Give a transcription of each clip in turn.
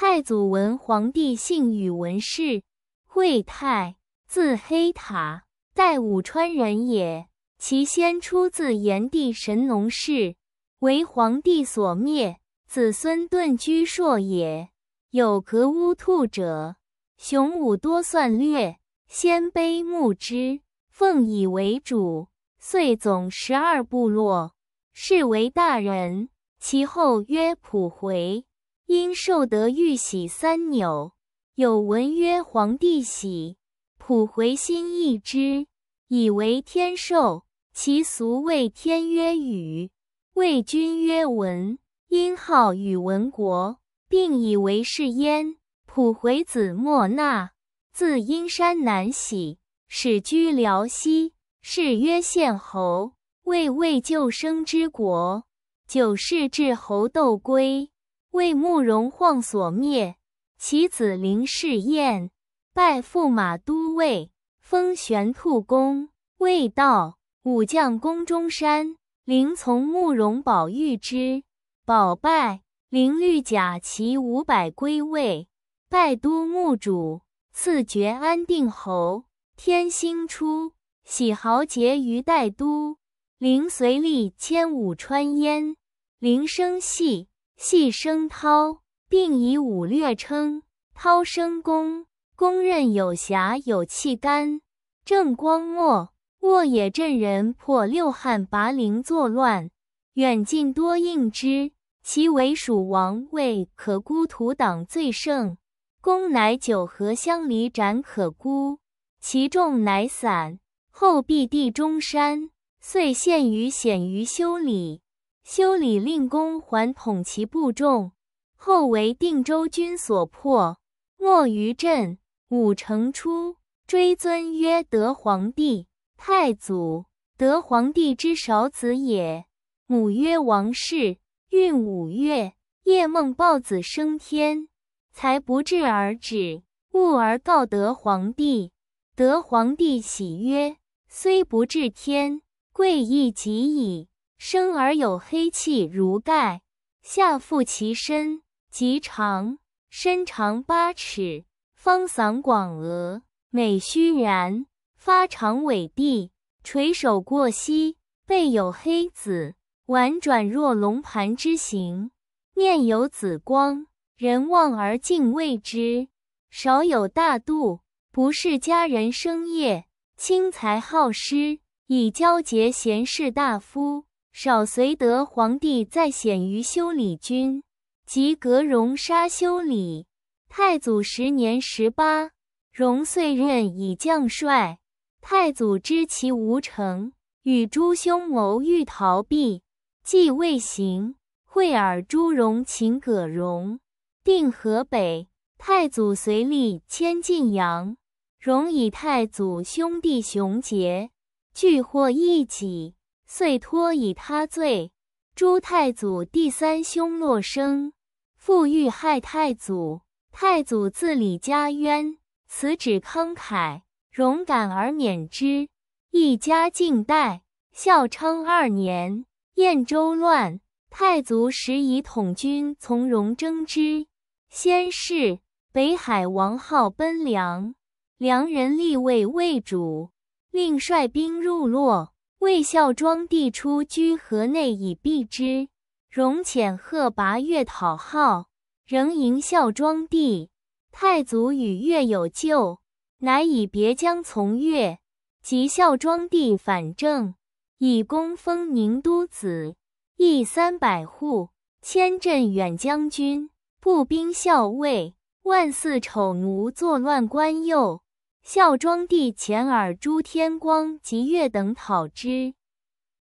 太祖文皇帝姓宇文氏，惠泰，字黑塔，代武川人也。其先出自炎帝神农氏，为皇帝所灭，子孙遁居朔也。有格乌兔者，雄武多算略，鲜卑慕之，奉以为主，遂总十二部落，是为大人。其后曰普回。因受得玉玺三纽。有文曰“皇帝玺”，普回心意之，以为天授。其俗谓天曰禹，谓君曰文，因号宇文国，并以为是焉。普回子莫那，自阴山南徙，始居辽西，是曰献侯，为魏救生之国。九世至侯窦归。为慕容晃所灭，其子林氏彦拜驸马都尉，封玄兔公。魏道武将宫中山灵从慕容宝玉之，宝拜灵御甲骑五百归位，拜都牧主，赐爵安定侯。天兴初，喜豪杰于代都，灵随立千五川焉。灵生细。系生涛，并以武略称。涛声公，公认有侠有气干。正光末，沃野镇人破六汉拔陵作乱，远近多应之。其为蜀王位，可孤土党最盛。公乃九合乡里，斩可孤，其众乃散。后避地中山，遂陷于险于修理。修理令公还统其部众，后为定州军所破。莫于镇武成出追尊曰德皇帝。太祖，德皇帝之少子也。母曰王氏，孕五月，夜梦抱子升天，才不至而止，寤而告德皇帝。德皇帝喜曰：“虽不至天，贵亦极矣。”生而有黑气如盖，下覆其身，极长，身长八尺，方嗓广额，美须然，发长委地，垂首过膝，背有黑子，婉转若龙盘之形，面有紫光，人望而敬畏之。少有大度，不事家人生业，轻财好施，以交结贤士大夫。少隋德皇帝再显于修礼君，及格荣杀修理。太祖十年十八，荣遂任以将帅。太祖知其无成，与诸兄谋欲逃避，计未行，会尔朱荣擒葛荣，定河北。太祖随立迁晋阳，荣以太祖兄弟雄杰，俱获异己。遂托以他罪。朱太祖第三兄洛生，父欲害太祖，太祖自李家渊，辞旨慷慨，勇敢而免之。一家尽代。孝昌二年，燕州乱，太祖时以统军，从容征之。先是，北海王浩奔梁，梁人立为魏主，令率兵入洛。魏孝庄帝初居河内以避之，荣遣贺拔越讨号，仍迎孝庄帝。太祖与越有旧，乃以别将从越，及孝庄帝反正，以功封宁都子，邑三百户，迁镇远将军、步兵校尉，万四丑奴作乱，官右。孝庄帝遣尔朱天光及岳等讨之，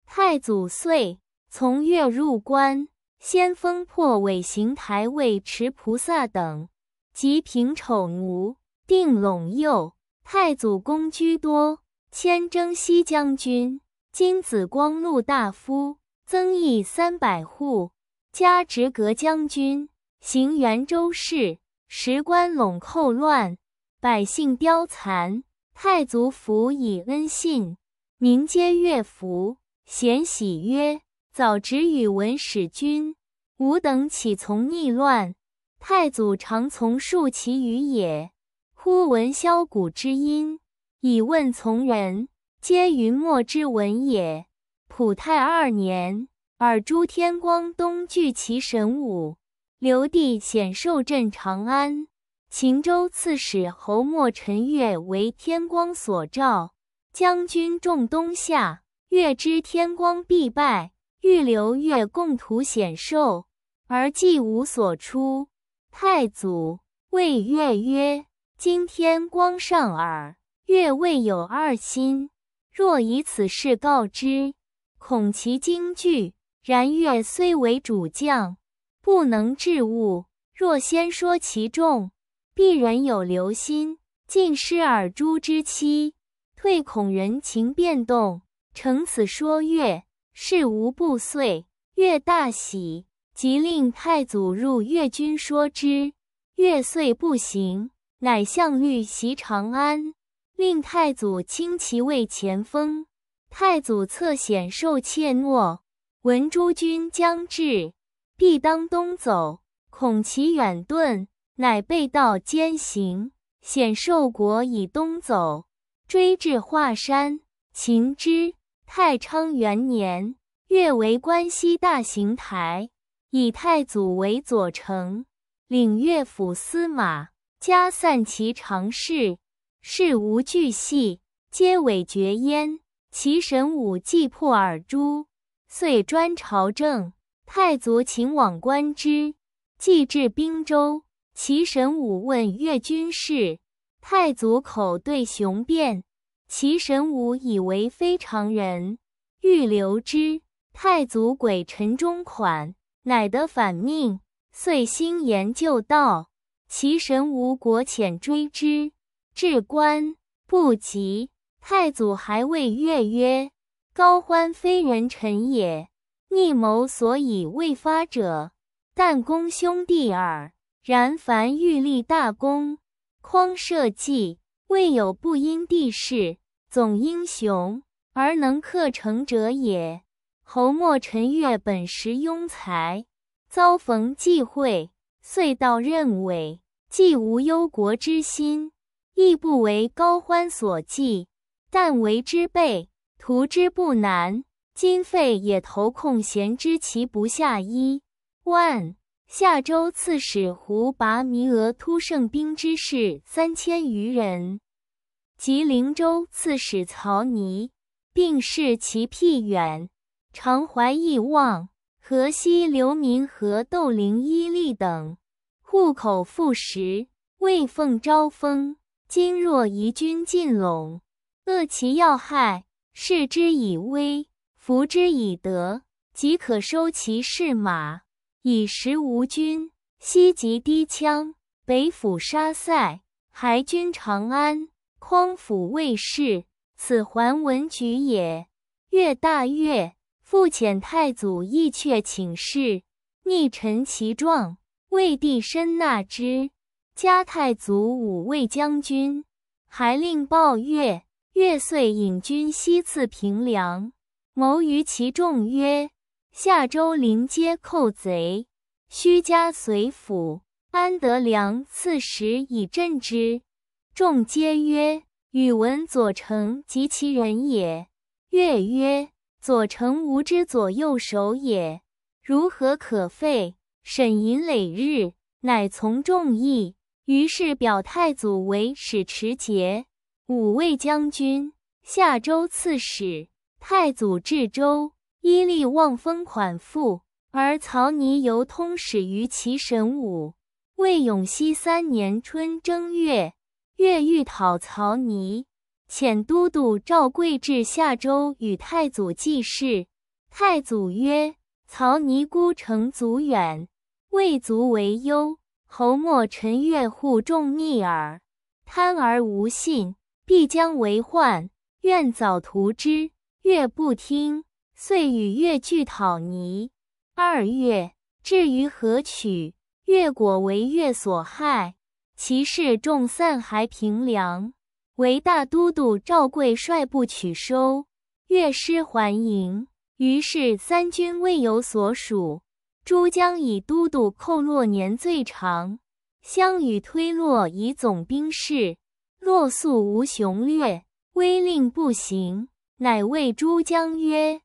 太祖遂从岳入关，先锋破韦行台、尉迟菩萨等，及平丑奴，定陇右。太祖公居多，迁征西将军，金紫光禄大夫，增邑三百户，加直阁将军，行元州事。时官陇寇乱。百姓凋残，太祖抚以恩信，民皆悦服。咸喜曰：“早知与文始君，吾等岂从逆乱？”太祖常从述其余也。忽闻箫鼓之音，以问从人，皆云莫之闻也。普泰二年，尔朱天光东聚其神武，刘帝显受镇长安。秦州刺史侯莫陈月为天光所照，将军众东下，月知天光必败，欲留月共图显瘦。而既无所出。太祖谓月曰：“今天光上耳，月未有二心。若以此事告之，恐其惊惧。然月虽为主将，不能制物。若先说其众。”必然有留心，尽失耳诸之期，退恐人情变动，成此说。月，事无不遂。越大喜，即令太祖入越军说之。越遂不行，乃向御袭长安，令太祖轻骑为前锋。太祖侧险受怯懦，闻诸军将至，必当东走，恐其远遁。乃被道兼行，显寿国以东走，追至华山，秦之。太昌元年，越为关西大行台，以太祖为左丞，领乐府司马，加散骑常侍，事无巨细，皆委绝焉。其神武既破尔诸，遂专朝政。太祖请往观之，既至兵州。齐神武问越军事，太祖口对雄辩，齐神武以为非常人，欲留之。太祖鬼臣中款，乃得反命。遂兴言就道，齐神武果遣追之，至关不及。太祖还谓越曰：“高欢非人臣也，逆谋所以未发者，但公兄弟耳。”然凡欲立大功，匡社稷，未有不因地势，总英雄而能克成者也。侯莫陈月本时庸才，遭逢忌讳，遂到任委，既无忧国之心，亦不为高欢所忌，但为之备，图之不难。今费也，投控，贤之，其不下一万。夏州刺史胡拔弥额突胜兵之士三千余人，及灵州刺史曹尼，并视其僻远，常怀异望。河西流民和斗灵伊利等，户口富实，未奉招封。今若移军进陇，扼其要害，示之以威，服之以德，即可收其士马。以食无君，西及低羌，北府沙塞，还军长安，匡辅魏氏。此桓文举也。越大越，复遣太祖义却请示，逆臣其状。魏帝深纳之，加太祖五位将军，还令报月。月遂引军西次平凉，谋于其众曰。下周临街寇贼，虚家随府安德良刺史以镇之。众皆曰：“宇文左丞及其人也。”月曰：“左丞吾之左右手也，如何可废？”沈吟累日，乃从众议。于是表太祖为使持节、武卫将军、下州刺史。太祖至州。伊利望风款附，而曹尼由通始于其神武。魏永熙三年春正月，越欲讨曹尼，遣都督赵贵至夏州与太祖祭事。太祖曰：“曹尼孤城足远，未足为忧。侯莫陈越户众逆耳，贪而无信，必将为患，愿早图之。”越不听。遂与越俱讨倪。二月，至于何曲，越果为越所害，其士众散还平凉。为大都督赵贵率部取收，越师还营。于是三军未有所属。诸将以都督寇洛年最长，相与推落以总兵事。洛素无雄略，威令不行，乃谓诸将曰。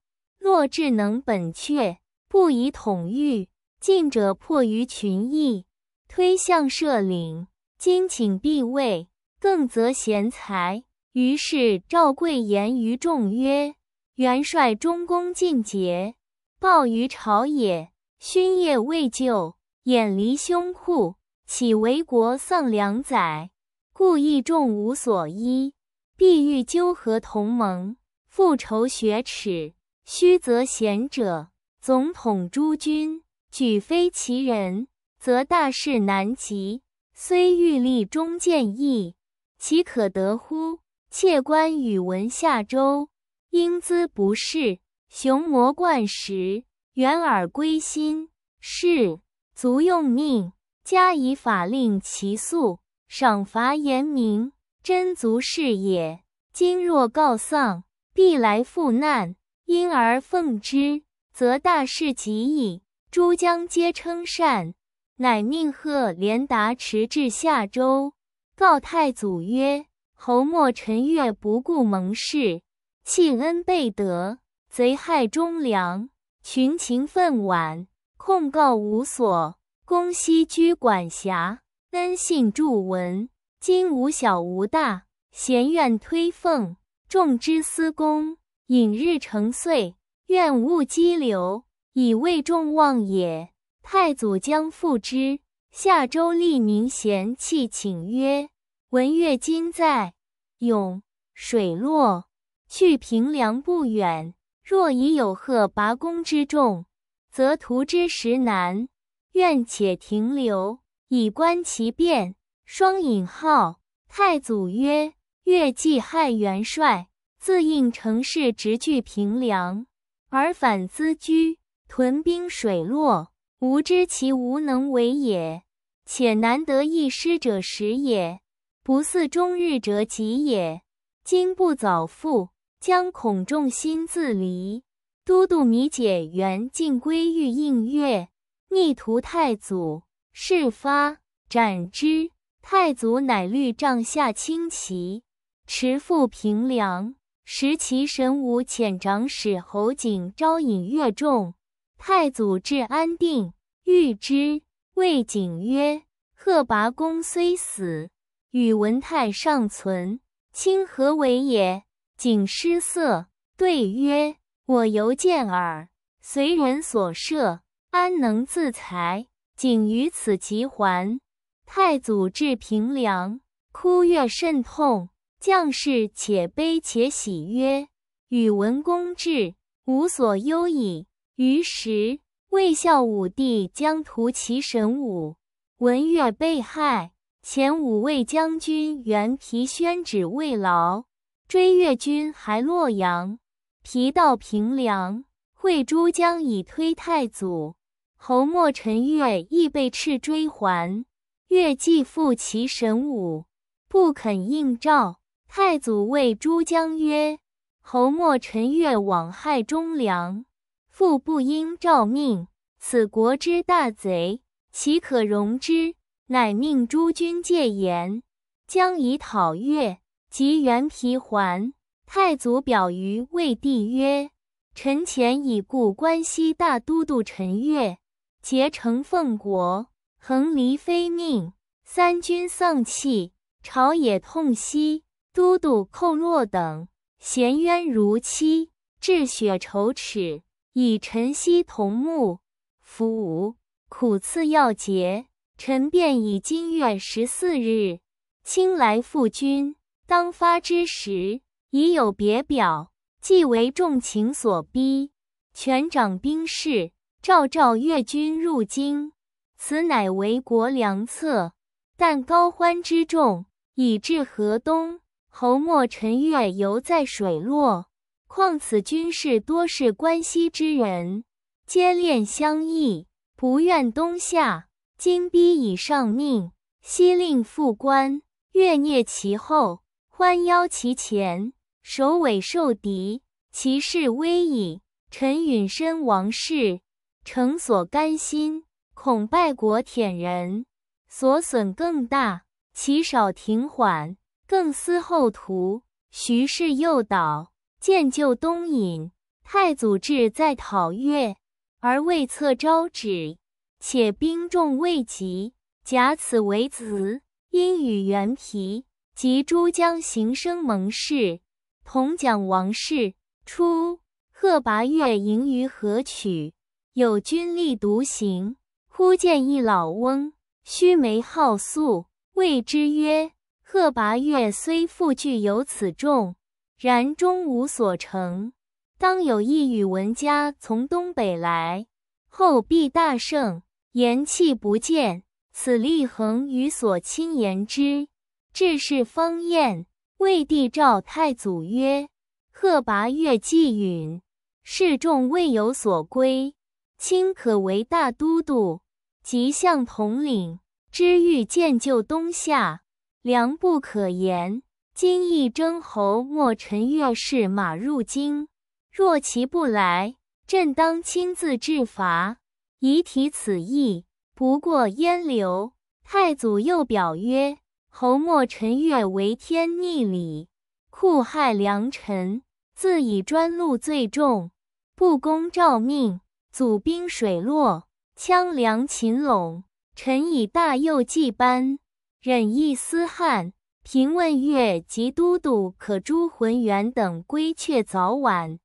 若智能本阙，不以统御；进者迫于群议，推相摄领。今请避位，更则贤才。于是赵贵言于众曰：“元帅忠宫尽节，暴于朝野，勋业未就，眼离胸库，岂为国丧良宰？故意众无所依，必欲纠合同盟，复仇雪耻。”虚则贤者总统诸君，举非其人，则大事难及。虽欲立忠谏义，岂可得乎？窃观宇文下州，英姿不世，雄魔贯石，远耳归心，是足用命。加以法令其肃，赏罚严明，真足士也。今若告丧，必来复难。因而奉之，则大事极矣。诸将皆称善，乃命贺连达驰至夏州，告太祖曰：“侯莫陈越不顾盟誓，弃恩背德，贼害忠良，群情愤惋，控告无所。公西居管辖，恩信著文，今无小无大，贤愿推奉，众之思公。”引日成岁，愿勿激流，以慰众望也。太祖将复之，下州吏民咸弃请曰：“文乐今在永水落，去平凉不远。若已有贺拔公之众，则图之时难，愿且停留，以观其变。”双引号太祖曰：“月既汉元帅。”自应城市直据平凉，而反资居屯兵水洛，吾知其无能为也。且难得一失者时也，不似终日者己也。今不早复，将恐众心自离。都督米解元尽归，欲应月逆图太祖，事发斩之。太祖乃率帐下轻骑驰赴平凉。时其神武遣长史侯景招引越众。太祖至安定，遇之，谓景曰：“贺拔公虽死，宇文泰尚存，卿何为也？”景失色，对曰：“我犹见耳，随人所摄，安能自裁？”景于此即还。太祖至平凉，哭越甚痛。将士且悲且喜，曰：“宇文公至，无所忧矣。”于是魏孝武帝将屠其神武，闻乐被害，前五位将军原皮宣旨慰劳，追越军还洛阳，皮到平凉，会诸将以推太祖，侯莫陈越亦被斥追还，越既负其神武，不肯应召。太祖谓诸将曰：“侯莫陈越枉害忠良，父不应诏命，此国之大贼，岂可容之？乃命诸军戒严，将以讨越，及原皮还。”太祖表于魏帝曰：“臣前以故关西大都督陈越，结成奉国，横离非命，三军丧气，朝野痛惜。”都督寇若等衔冤如期，志血仇耻，以晨曦同暮，夫吴，苦次要节，臣便以今月十四日清来赴军。当发之时，已有别表，即为众情所逼，权掌兵事，召召越军入京。此乃为国良策，但高欢之众以至河东。侯莫陈月犹在水落。况此军士多是关西之人，皆恋相义，不愿东下。今逼以上命，悉令复关，越孽其后，欢邀其前，首尾受敌，其势危矣。臣允身王室，诚所甘心，恐败国殄人，所损更大，其少停缓。更思后图，徐氏又导见旧东引。太祖志在讨越，而未策招止，且兵众未及。假此为辞。因与袁皮及诸将行生盟誓，同讲王事。初，贺拔越迎于河曲，有军吏独行，忽见一老翁，须眉皓素，谓之曰。贺拔岳虽复具有此众，然终无所成。当有一宇文家从东北来，后必大胜。言气不见，此立恒与所亲言之。至是方晏，魏帝诏太祖曰：“贺拔岳既允，是众未有所归，卿可为大都督，即向统领知欲建就东夏。”良不可言。今亦征侯莫陈越使马入京。若其不来，朕当亲自制伐。宜提此意，不过焉留。太祖又表曰：“侯莫陈越为天逆理，酷害良臣，自以专禄最重，不公诏命。祖兵水落，羌梁秦陇，臣以大右祭班。”忍意思汗。平问月及都督可诛浑元等归却早晚，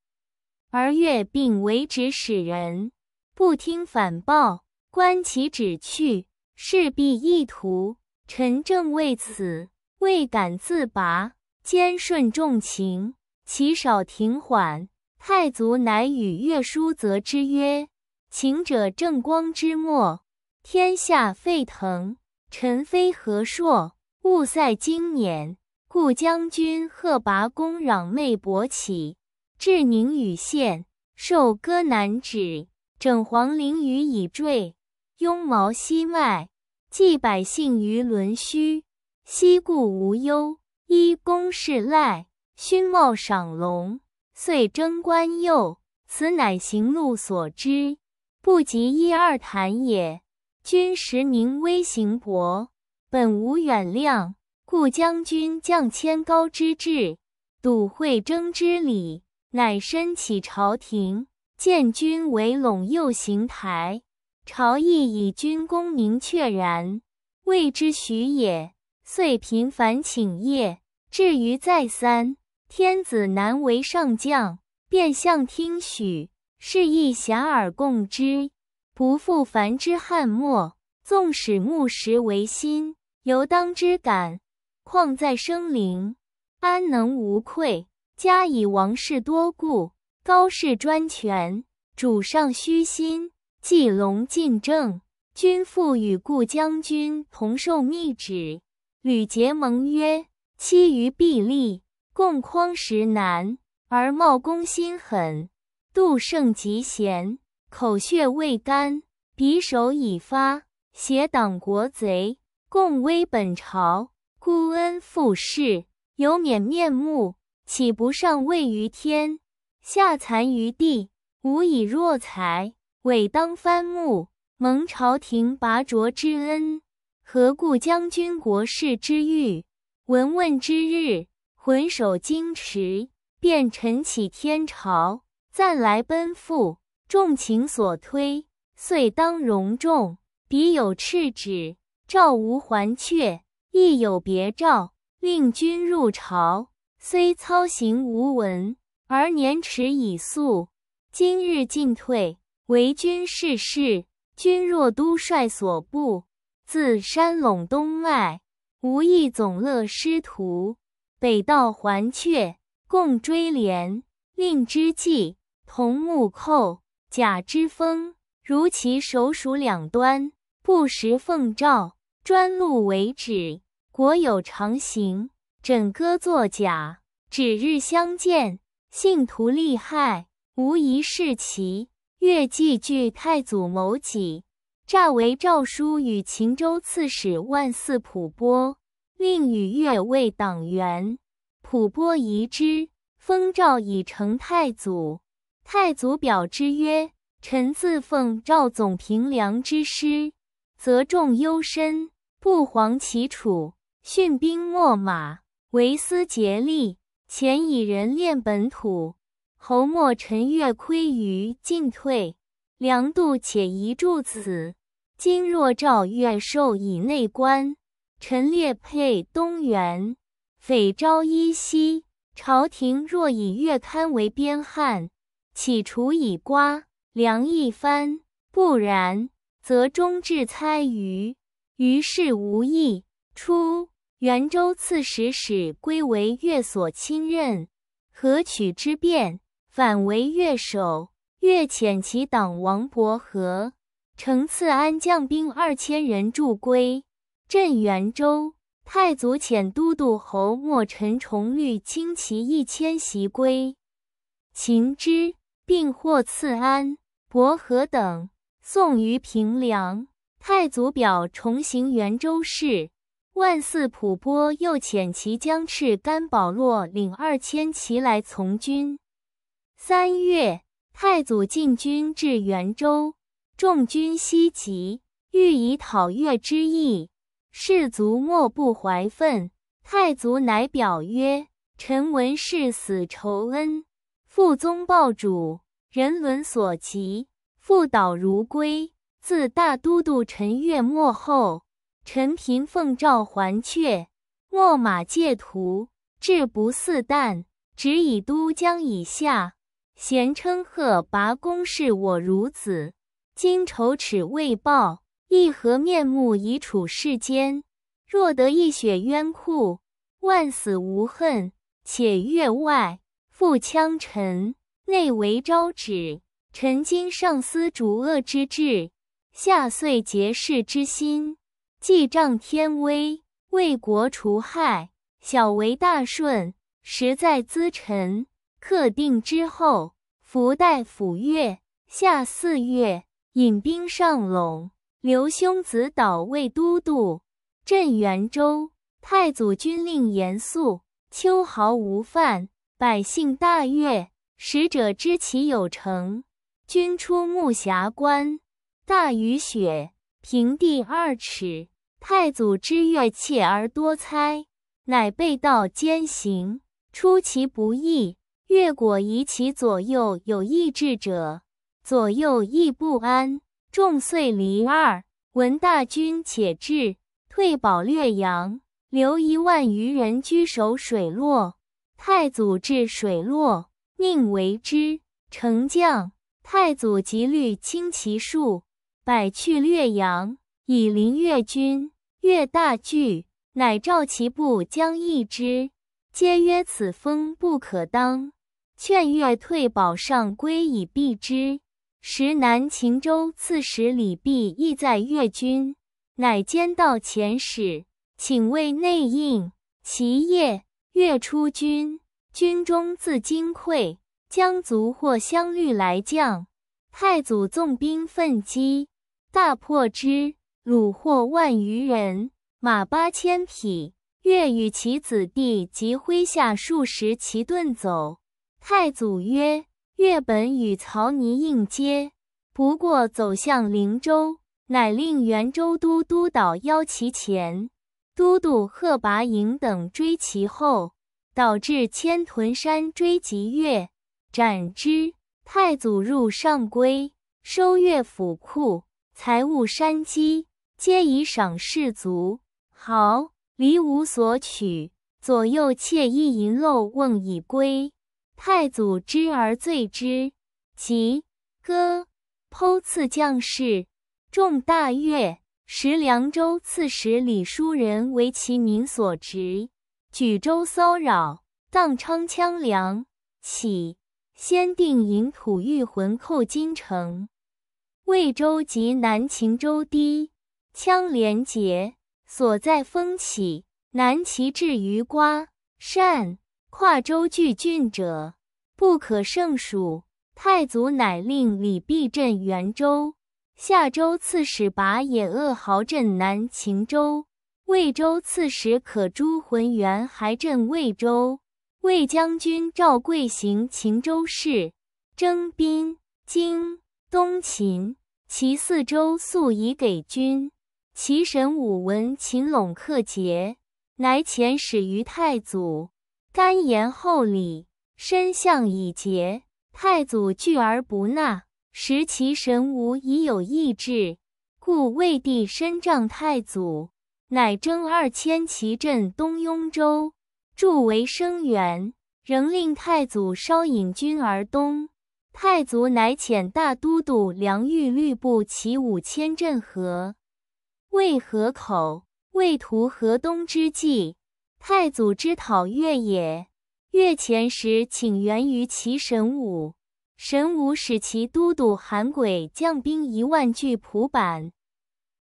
而月并为指使人，不听反报，观其旨去，势必意图。臣正为此，未敢自拔。兼顺众情，其少停缓。太祖乃与月书则之曰：“秦者正光之末，天下沸腾。”臣非何硕，勿塞经年。故将军贺拔公攘袂勃起，至宁与县，受割难止，整黄陵于以坠，拥毛西脉，寄百姓于伦虚。昔故无忧，依公事赖，勋茂赏隆，遂征官右。此乃行路所知，不及一二谈也。君实名威行薄，本无远量，故将军降谦高之志，笃会征之礼，乃申起朝廷，见君为陇右行台。朝议以君功名确然，谓之许也。遂频繁请谒，至于再三，天子难为上将，便相听许，是亦遐迩共之。不复凡之翰墨，纵使木石为心，犹当之感。况在生灵，安能无愧？加以王室多故，高氏专权，主上虚心，纪龙尽政。君父与故将军同受密旨，吕结盟约，期于必立。共匡时难，而茂公心狠，杜胜极贤。口血未干，匕首已发，挟党国贼，共危本朝。孤恩负士，有免面目，岂不上位于天，下残于地？无以若才，委当翻目，蒙朝廷拔擢之恩，何故将军国事之欲？闻问之日，魂守京池，便晨起天朝，暂来奔赴。众情所推，遂当容众。彼有赤纸，召吾还阙；亦有别诏，令君入朝。虽操行无闻，而年迟已速。今日进退，唯君事事。君若都率所部，自山陇东迈，无一总乐师徒；北道还阙，共追连。令之际，同木寇。甲之风，如其手属两端，不时奉诏，专录为止。国有常刑，枕戈作甲，指日相见。信徒利害，无疑是其越既据太祖谋己，诈为诏书，与秦州刺史万俟普播，令与越为党员。普播疑之，封诏以成太祖。太祖表之曰：“臣自奉诏总平凉之师，则众忧深，不遑其楚，训兵秣马，为思竭力。前以人练本土，侯莫陈越亏于进退，良度且宜助此。今若赵远受以内官，臣列配东原，匪朝依夕。朝廷若以越堪为边汉。”起除以瓜梁一帆，不然则终至猜疑，于是无益。出元州刺史，使归为越所亲任，何取之变，反为越守。越遣其党王伯和，乘赐安将兵二千人助归镇元州。太祖遣都督侯莫陈崇率倾骑一千袭归，擒之。并获赐安伯和等，送于平凉。太祖表重行元州事。万俟普波又遣其将赤甘保洛领二千骑来从军。三月，太祖进军至元州，众军希集，欲以讨越之意，士卒莫不怀愤。太祖乃表曰：“臣闻士死仇恩。”父宗报主，人伦所及，复岛如归。自大都督陈越末后，陈平奉诏还阙，秣马借途，志不似旦，只以都江以下，咸称贺拔公视我如子。今仇耻未报，一何面目以处世间？若得一雪冤酷，万死无恨。且越外。副将陈内为招止，陈今上司逐恶之志，下遂结事之心，计仗天威，为国除害，小为大顺，实在资臣。克定之后，福代抚月。夏四月，引兵上陇，刘兄子岛为都督，镇元州。太祖军令严肃，秋毫无犯。百姓大悦，使者知其有成。君出木匣关，大雨雪，平地二尺。太祖之月怯而多猜，乃被盗奸行，出其不意。越果疑其左右有异志者，左右亦不安，众遂离二。闻大军且至，退保略阳，留一万余人居守水洛。太祖至水洛，宁为之丞将。太祖即虑轻其数，百去略阳，以临越军。越大惧，乃召其部将议之，皆曰：“此风不可当，劝越退保上归以避之。”时南秦州刺史李弼亦在越军，乃兼道前使，请为内应。其业月出军，军中自金溃，将卒或相遇来将，太祖纵兵奋击，大破之，虏获万余人，马八千匹。越与其子弟及麾下数十骑遁走。太祖曰：“越本与曹尼应接，不过走向灵州，乃令原州都督导邀其前。”都督贺拔颖等追其后，导致千屯山追及越，斩之。太祖入上归，收越府库财物山积，皆以赏士卒，豪离无所取。左右窃衣银漏瓮以归。太祖知而醉之，即歌，剖赐将士，众大悦。时，凉州刺史李叔仁为其民所执，举州骚扰。荡昌羌梁起先定银土，御魂寇金城、渭州及南秦州堤羌连结，所在风起。南齐至于瓜、善，跨州聚郡者，不可胜数。太祖乃令李弼镇元州。夏州刺史拔野恶豪镇南秦州，魏州刺史可朱浑元还镇魏州，魏将军赵贵行秦州事，征兵经东秦，其四州素以给军。其神武闻秦陇克捷，乃遣使于太祖，甘言厚礼，身相以节。太祖拒而不纳。时其神武已有意志，故魏帝深仗太祖，乃征二千骑镇东雍州，助为声援。仍令太祖稍引军而东。太祖乃遣大都督梁玉律部骑五千镇河，渭河口，为图河东之计。太祖之讨越也，越前时请援于其神武。神武使其都督韩轨将兵一万拒蒲坂，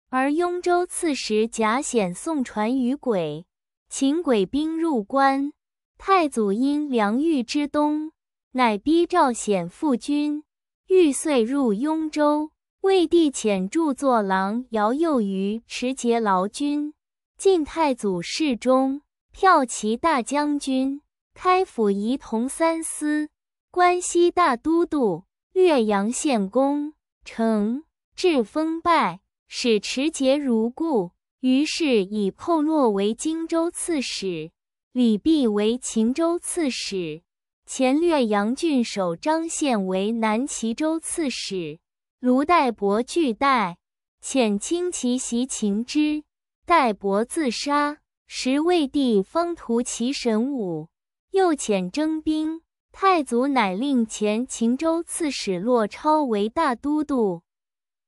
而雍州刺史贾显送船于轨，请轨兵入关。太祖因梁豫之东，乃逼赵显复军，欲遂入雍州。魏帝遣著作郎姚幼瑜持节劳军。晋太祖侍中，骠骑大将军，开府仪同三司。关西大都督岳阳县公承至封拜，使持节如故。于是以寇洛为荆州刺史，李弼为秦州刺史，前岳阳郡守张宪为南齐州刺史。卢代伯拒代，遣轻骑袭秦之，代伯自杀。时魏帝方图齐神武，又遣征兵。太祖乃令前秦州刺史骆超为大都督，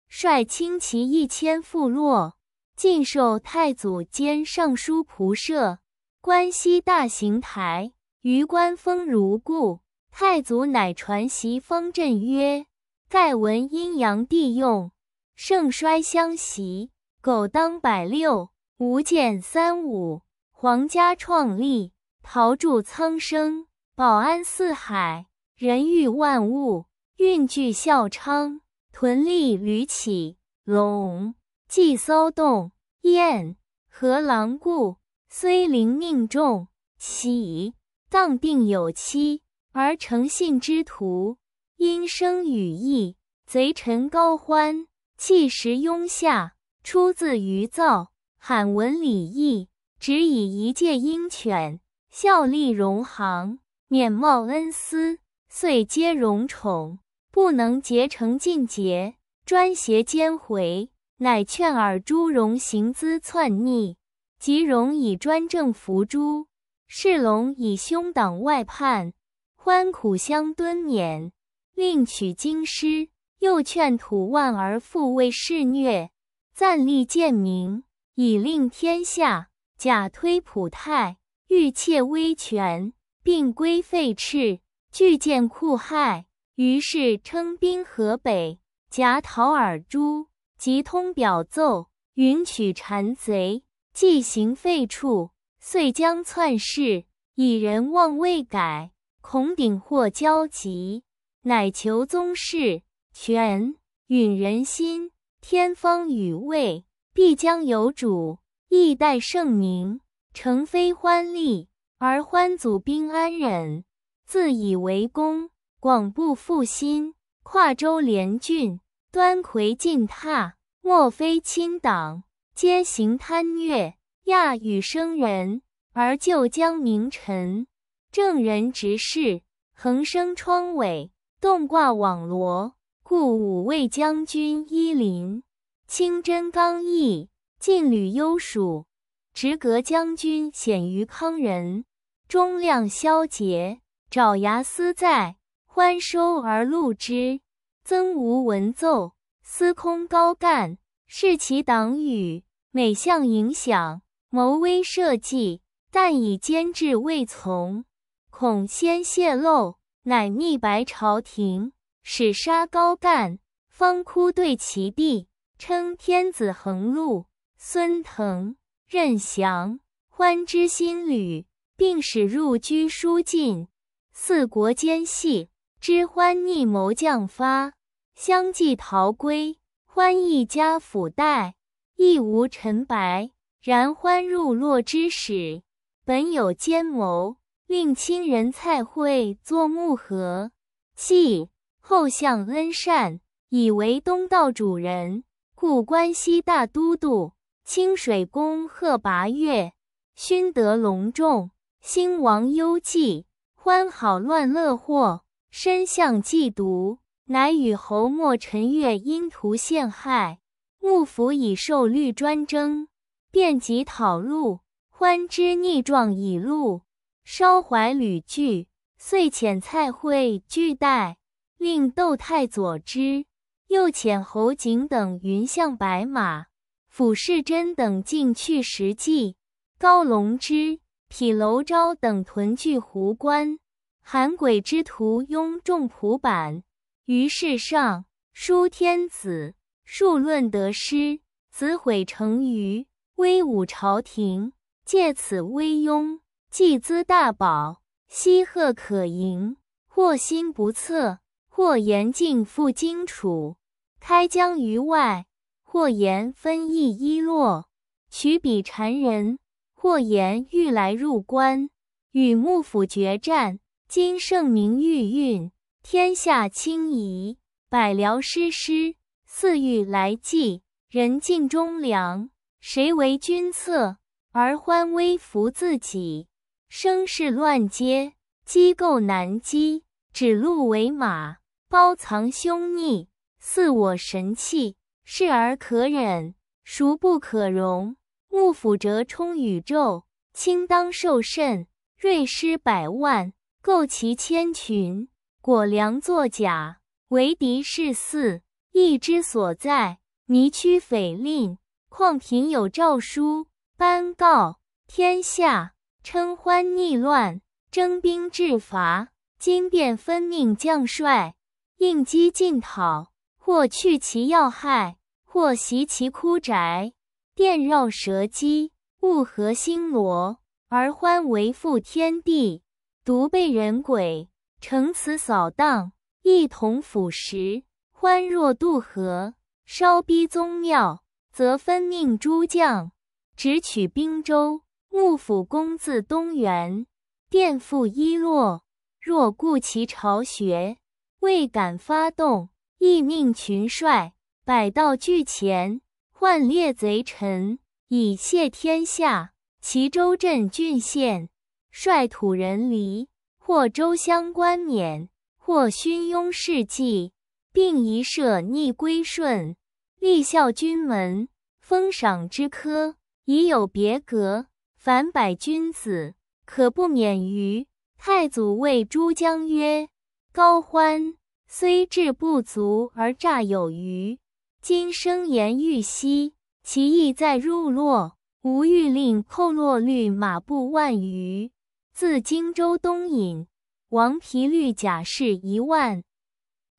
率轻骑一千赴洛，尽授太祖兼尚书仆射、关西大行台，余官封如故。太祖乃传檄方镇曰：“盖闻阴阳帝用，盛衰相袭，苟当百六，吾见三五。皇家创立，陶铸苍生。”保安四海，人欲万物，运聚孝昌，屯立屡起。龙既骚动，燕何狼顾？虽灵命重，岂当定有期？而诚信之徒，因生羽翼；贼臣高欢，弃时拥下，出自于造，罕闻礼义。只以一介鹰犬，效力荣行。免冒恩私，遂皆荣宠，不能结成尽节，专邪兼回，乃劝尔朱荣行资篡逆，即荣以专政扶诸，世隆以兄党外叛，欢苦相蹲辇，另取京师，又劝吐万而复位弑虐，暂立建明，以令天下，假推普泰，欲窃威权。并归废斥，拒见酷害，于是称兵河北，夹讨尔朱，即通表奏，允取谗贼，即行废黜，遂将篡事，以人望未改，恐鼎获交集，乃求宗室权，允人心。天方与位，必将有主，亦代圣明，承非欢利。而欢祖兵安忍，自以为功广布复心跨州连郡，端魁尽踏，莫非亲党，皆行贪虐，亚与生人。而旧将名臣，正人直事，横生窗尾，动挂网罗，故五位将军依林，清贞刚毅，劲旅幽蜀，直阁将军显于康人。终亮消竭，爪牙斯在，欢收而录之。曾无闻奏，司空高干视其党羽，每项影响，谋危社稷。但以坚制未从，恐先泄露，乃逆白朝廷，使杀高干。方哭对其弟，称天子横禄。孙腾、任翔欢之心旅。并使入居书近，四国奸细之欢逆谋将发，相继逃归。欢一家府代亦无陈白，然欢入洛之始，本有奸谋，令亲人蔡会作木盒，系后向恩善，以为东道主人，故关西大都督清水公贺拔月，勋德隆重。兴亡忧忌，欢好乱乐祸。身相既毒，乃与侯莫陈越因图陷害。幕府已受律专征，便即讨戮。欢之逆状已露，稍怀吕惧，遂遣蔡会拒待，令窦太佐之。又遣侯景等云向白马，府世真等进去实际。高隆之。匹娄昭等屯聚湖关，韩鬼之徒拥众蒲坂。于是上书天子，数论得失，子毁成于威武朝廷，借此威庸，计资大宝，希贺可迎。或心不测，或言尽赴荆楚，开疆于外；或言分邑伊洛，取彼谗人。过言欲来入关，与幕府决战。今圣明遇运，天下清夷，百僚失师，似欲来济，人尽忠良，谁为君策？而欢威服自己，声势乱接，机构难击，指鹿为马，包藏凶逆，似我神器，视而可忍，孰不可容？幕府折冲宇宙，卿当受任；锐师百万，构其千群。果粮作甲，为敌是肆，义之所在，靡区匪吝。况平有诏书颁告天下，称欢逆乱，征兵制伐。今便分命将帅，应机进讨；或去其要害，或袭其枯宅。电绕蛇姬，物合星罗，而欢为负天地，独被人鬼，乘此扫荡，一同腐蚀。欢若渡河，稍逼宗庙，则分命诸将，直取滨州。幕府公自东原电复衣落。若顾其巢穴，未敢发动，亦命群帅百道拒前。万列贼臣以谢天下，齐州镇郡县率土人离，或州乡官免，或勋庸事迹，并一设逆归顺，立孝军门，封赏之科已有别格。凡百君子，可不免于太祖谓诸将曰：“高欢虽志不足，而诈有余。”今声言欲西，其意在入洛。吾欲令寇洛率马步万余，自荆州东引。王皮率甲士一万，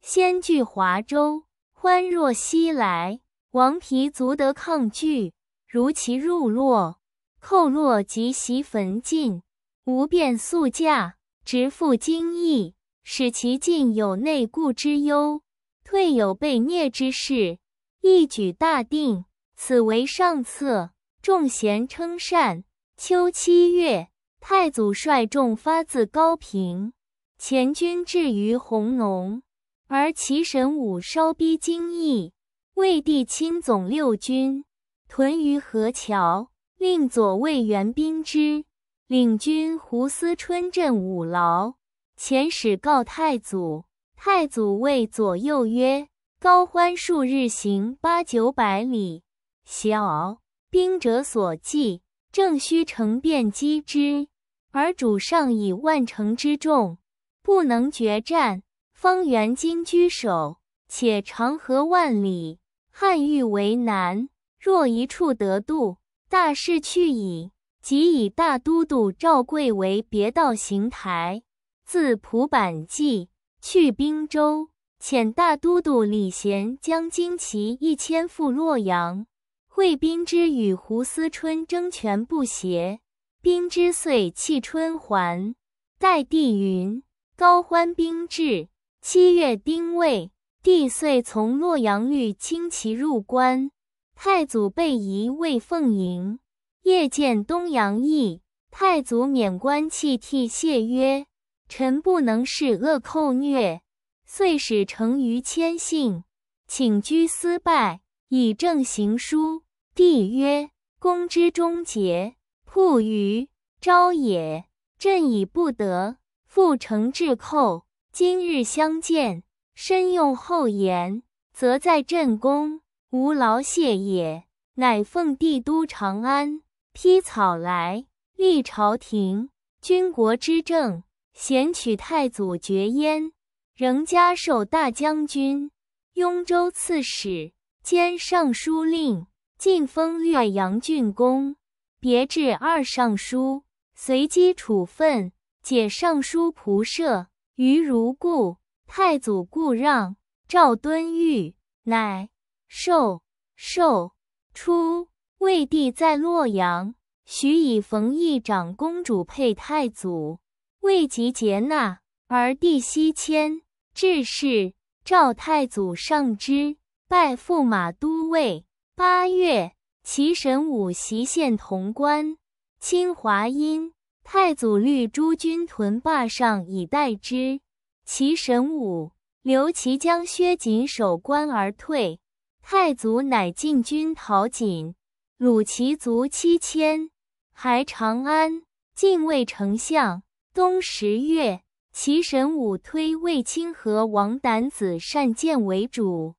先据华州。欢若西来，王皮足得抗拒。如其入洛，寇洛即袭焚尽。吾便速驾，直赴京邑，使其尽有内顾之忧，退有被灭之势。一举大定，此为上策。众贤称善。秋七月，太祖率众发自高平，前军至于弘农，而齐神武稍逼京邑。魏帝亲总六军，屯于河桥，令左卫元兵之领军胡思春镇五牢。遣使告太祖，太祖谓左右曰。高欢数日行八九百里，晓，兵者所计，正须乘便击之。而主上以万乘之众，不能决战，方圆今居守，且长河万里，汉欲为难。若一处得渡，大事去矣。即以大都督赵贵为别道行台，自蒲坂济，去滨州。遣大都督李贤将旌旗一千赴洛阳，惠宾之与胡思春争权不协，宾之遂弃春还。代帝云：“高欢兵至，七月丁未，帝遂从洛阳率精骑入关。太祖被疑未奉迎，夜见东阳邑，太祖免官泣涕谢曰：‘臣不能视恶寇虐。’遂使成于谦信，请居思拜，以正行书。帝曰：“公之忠节，不于朝也。朕以不得复成至寇，今日相见，身用厚言，则在朕宫，无劳谢也。”乃奉帝都长安，披草来立朝廷，军国之政，贤取太祖爵焉。仍加授大将军、雍州刺史兼尚书令，晋封岳阳郡公，别置二尚书，随机处分，解尚书仆射，于如故。太祖固让，赵敦欲乃受，受初，魏帝在洛阳，许以冯异长公主配太祖，未及结纳，而帝西迁。至是，赵太祖上之，拜驸马都尉。八月，齐神武袭献潼关，清华阴。太祖率诸军屯霸上以待之。齐神武留其将薛瑾守关而退。太祖乃进军讨锦。鲁其卒七千，还长安。晋位丞相。冬十月。齐神武推魏清和王旦子善建为主，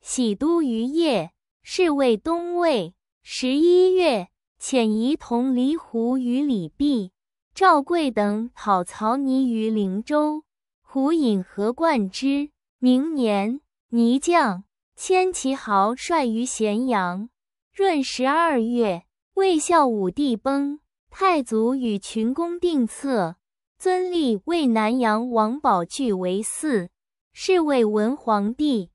喜都于邺，是为东魏。十一月，遣仪同离胡与李弼、赵贵等讨曹泥于灵州，胡引和灌之。明年，泥降，千骑豪帅于咸阳。闰十二月，魏孝武帝崩，太祖与群公定策。孙立为南阳王，宝据为嗣，是为文皇帝。